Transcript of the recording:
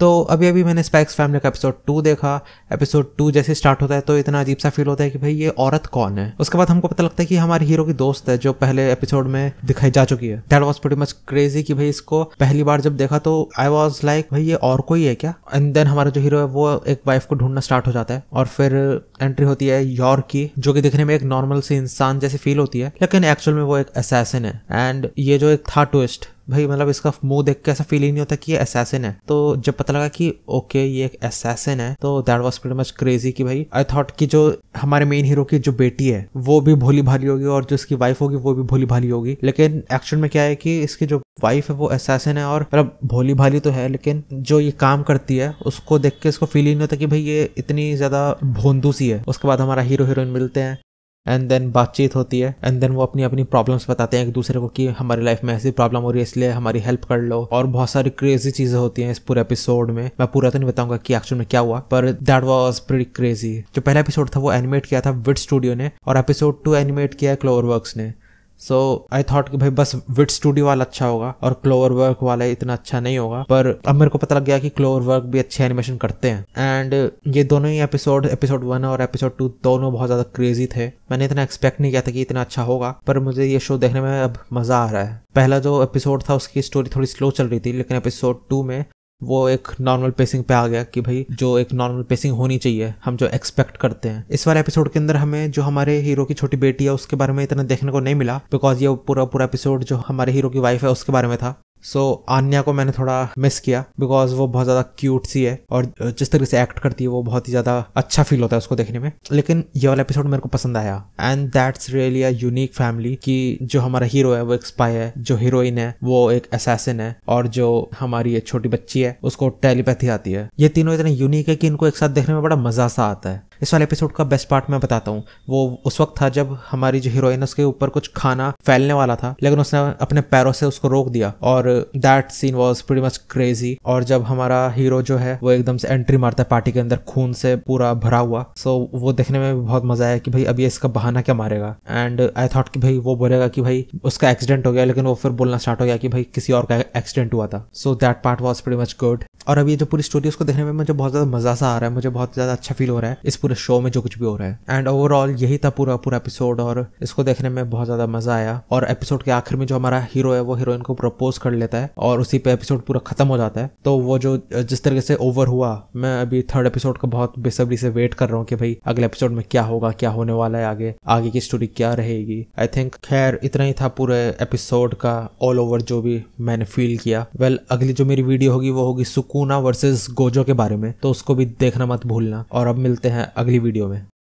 तो अभी अभी मैंने स्पैक्स फैमिली का एपिसोड टू देखा एपिसोड टू जैसे स्टार्ट होता है तो इतना अजीब सा फील होता है कि भाई ये औरत कौन है उसके बाद हमको पता लगता है कि हमारे हीरो की दोस्त है जो पहले एपिसोड में दिखाई जा चुकी है that was pretty much crazy कि भाई इसको पहली बार जब देखा तो आई वॉज लाइक भाई ये और कोई है क्या एंड देन हमारा जो हीरो है वो एक वाइफ को ढूंढना स्टार्ट हो जाता है और फिर एंट्री होती है योर की जो कि दिखने में एक नॉर्मल सी इंसान जैसी फील होती है लेकिन एक्चुअल में वो एक असैसिन है एंड ये जो एक था ट्विस्ट भाई मतलब इसका मुंह देख के ऐसा फील ही नहीं होता कि ये असैसिन है तो जब पता लगा कि ओके ये एक असैसिन है तो that was pretty much crazy कि भाई आई थॉट कि जो हमारे मेन हीरो की जो बेटी है वो भी भोली भाली होगी और जो इसकी वाइफ होगी वो भी भोली भाली होगी लेकिन एक्चुअल में क्या है कि इसकी जो वाइफ है वो असैसिन है और मतलब भोली भाली तो है लेकिन जो ये काम करती है उसको देख के इसको फील ही नहीं होता कि भाई ये इतनी ज्यादा भोंदू सी है उसके बाद हमारा हीरो हीरोइन मिलते हैं एंड देन बातचीत होती है एंड देन वो अपनी अपनी प्रॉब्लम्स बताते हैं एक दूसरे को कि हमारी लाइफ में ऐसी प्रॉब्लम हो रही है इसलिए हमारी हेल्प कर लो और बहुत सारी क्रेजी चीजें होती हैं इस पूरे एपिसोड में मैं पूरा तो नहीं बताऊंगा कि एक्चुअल में क्या हुआ पर दैट वॉज प्री क्रेजी जो पहला एपिसोड था वो एनिमेट किया था विट स्टूडियो ने और एपिसोड टू एनिमेट किया है क्लोवर वर्क ने सो आई थॉट कि भाई बस विट स्टूडियो वाला अच्छा होगा और क्लोवर वर्क वाला इतना अच्छा नहीं होगा पर अब मेरे को पता लग गया कि क्लोवर वर्क भी अच्छे एनिमेशन करते हैं एंड ये दोनों ही एपिसोड एपिसोड वन और एपिसोड टू दोनों बहुत ज़्यादा क्रेजी थे मैंने इतना एक्सपेक्ट नहीं किया था कि इतना अच्छा होगा पर मुझे ये शो देखने में अब मज़ा आ रहा है पहला जो एपिसोड था उसकी स्टोरी थोड़ी स्लो चल रही थी लेकिन एपिसोड टू में वो एक नॉर्मल पेसिंग पे आ गया कि भाई जो एक नॉर्मल पेसिंग होनी चाहिए हम जो एक्सपेक्ट करते हैं इस वाले एपिसोड के अंदर हमें जो हमारे हीरो की छोटी बेटी है उसके बारे में इतना देखने को नहीं मिला बिकॉज ये पूरा पूरा एपिसोड जो हमारे हीरो की वाइफ है उसके बारे में था सो so, आन्या को मैंने थोड़ा मिस किया बिकॉज वो बहुत ज़्यादा क्यूट सी है और जिस तरीके से एक्ट करती है वो बहुत ही ज़्यादा अच्छा फील होता है उसको देखने में लेकिन ये वाला एपिसोड मेरे को पसंद आया and that's really a unique family कि जो हमारा हीरो है वो एक स्पाई है जो हीरोइन है वो एक असैसिन है और जो हमारी एक छोटी बच्ची है उसको टेलीपैथी आती है ये तीनों इतने यूनिक है कि इनको एक साथ देखने में बड़ा मज़ा सा आता है इस वाले एपिसोड का बेस्ट पार्ट मैं बताता हूँ वो उस वक्त था जब हमारी जो हीरोइन उसके ऊपर कुछ खाना फैलने वाला था लेकिन उसने अपने पैरों से उसको रोक दिया और that scene was pretty much crazy और जब हमारा हीरो जो है वो एकदम से एंट्री मारता है पार्टी के अंदर खून से पूरा भरा हुआ सो so, वो देखने में भी बहुत मजा आया कि भाई अभी इसका बहाना क्या मारेगा एंड आई थॉट कि भाई वो बोलेगा कि भाई उसका एक्सीडेंट हो गया लेकिन वो फिर बोलना स्टार्ट हो गया कि भाई किसी और का एक्सीडेंट हुआ था so that part was pretty much good और अभी जो पूरी स्टोरी उसको देखने में मुझे बहुत ज़्यादा मजा सा आ रहा है मुझे बहुत ज़्यादा अच्छा फील हो रहा है इस पूरे शो में जो कुछ भी हो रहा है एंड ओवरऑल यही था पूरा पूरा एपिसोड और इसको देखने में बहुत ज्यादा मजा आया और एपिसोड के आखिर में जो हमारा हीरो है वो हीरोइन को प्रपोज कर लेता है और उसी पे एपिसोड पूरा खत्म हो जाता है तो वो जो जिस तरीके से ओवर हुआ मैं अभी थर्ड एपिसोड का बहुत बेसब्री से वेट कर रहा हूँ कि भाई अगले एपिसोड में क्या होगा क्या होने वाला है आगे आगे की स्टोरी क्या रहेगी आई थिंक खैर इतना ही था पूरे एपिसोड का ऑल ओवर जो भी मैंने फील किया वेल well, अगली जो मेरी वीडियो होगी वो होगी सुकूना वर्सेस गोजो के बारे में तो उसको भी देखना मत भूलना और अब मिलते हैं अगली वीडियो में